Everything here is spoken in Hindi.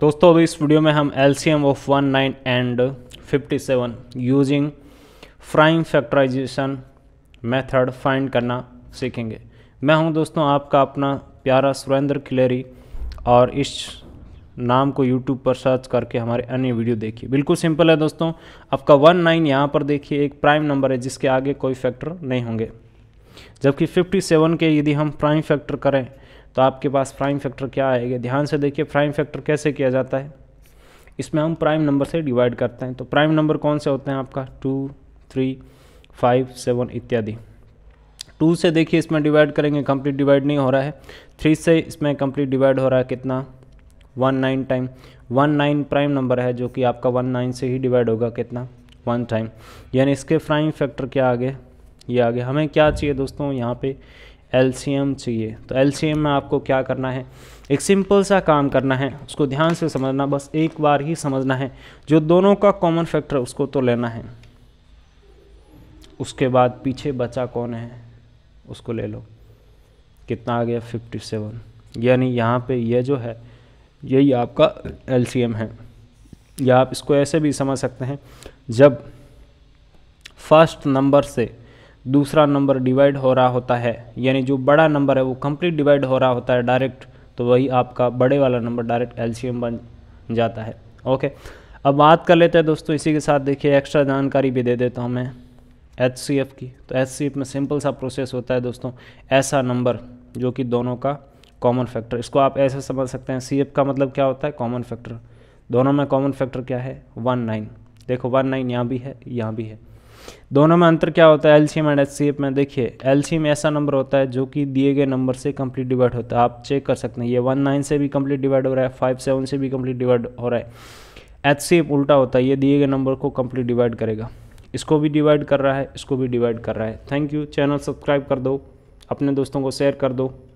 दोस्तों अभी इस वीडियो में हम L C M of one nine and fifty seven using prime factorization method find करना सीखेंगे मैं हूं दोस्तों आपका अपना प्यारा सुरेंद्र खिलेरी और इस नाम को यूट्यूब पर सर्च करके हमारे अन्य वीडियो देखिए बिल्कुल सिंपल है दोस्तों आपका वन नाइन यहाँ पर देखिए एक प्राइम नंबर है जिसके आगे कोई फैक्टर नहीं होंगे जबकि फिफ्टी सेवन के यदि हम प्राइम फैक्टर करें तो आपके पास प्राइम फैक्टर क्या आएगा ध्यान से देखिए प्राइम फैक्टर कैसे किया जाता है इसमें हम प्राइम नंबर से डिवाइड करते हैं तो प्राइम नंबर कौन से होते हैं आपका टू थ्री फाइव सेवन इत्यादि टू से देखिए इसमें डिवाइड करेंगे कंप्लीट डिवाइड नहीं हो रहा है थ्री से इसमें कंप्लीट डिवाइड हो रहा है कितना one nine time one nine prime number है जो कि आपका वन नाइन से ही डिवाइड होगा कितना वन टाइम यानी इसके प्राइम फैक्टर क्या आगे ये आगे हमें क्या चाहिए दोस्तों यहाँ पे एलसीएम चाहिए तो एलसीएम में आपको क्या करना है एक सिंपल सा काम करना है उसको ध्यान से समझना बस एक बार ही समझना है जो दोनों का कॉमन फैक्टर उसको तो लेना है उसके बाद पीछे बचा कौन है उसको ले लो कितना आ गया फिफ्टी सेवन यानी यहाँ पे यह जो है यही आपका एलसीएम है या आप इसको ऐसे भी समझ सकते हैं जब फर्स्ट नंबर से दूसरा नंबर डिवाइड हो रहा होता है यानी जो बड़ा नंबर है वो कंप्लीट डिवाइड हो रहा होता है डायरेक्ट तो वही आपका बड़े वाला नंबर डायरेक्ट एलसीएम बन जाता है ओके अब बात कर लेते हैं दोस्तों इसी के साथ देखिए एक्स्ट्रा जानकारी भी दे देता हूँ मैं एच की तो एच में सिंपल सा प्रोसेस होता है दोस्तों ऐसा नंबर जो कि दोनों का कॉमन फैक्टर इसको आप ऐसे समझ सकते हैं सी का मतलब क्या होता है कॉमन फैक्टर दोनों में कॉमन फैक्टर क्या है वन नाइन देखो वन नाइन यहाँ भी है यहाँ भी है दोनों में अंतर क्या होता है एलसीएम एंड एचसीएफ में देखिए एलसीएम ऐसा नंबर होता है जो कि दिए गए नंबर से कंप्लीट डिवाइड होता है आप चेक कर सकते हैं ये वन नाइन से भी कंप्लीट डिवाइड हो रहा है फाइव सेवन से भी कंप्लीट डिवाइड हो रहा है एचसीएफ उल्टा होता है ये दिए गए नंबर को कंप्लीट डिवाइड करेगा इसको भी डिवाइड कर रहा है इसको भी डिवाइड कर रहा है थैंक यू चैनल सब्सक्राइब कर दो अपने दोस्तों को शेयर कर दो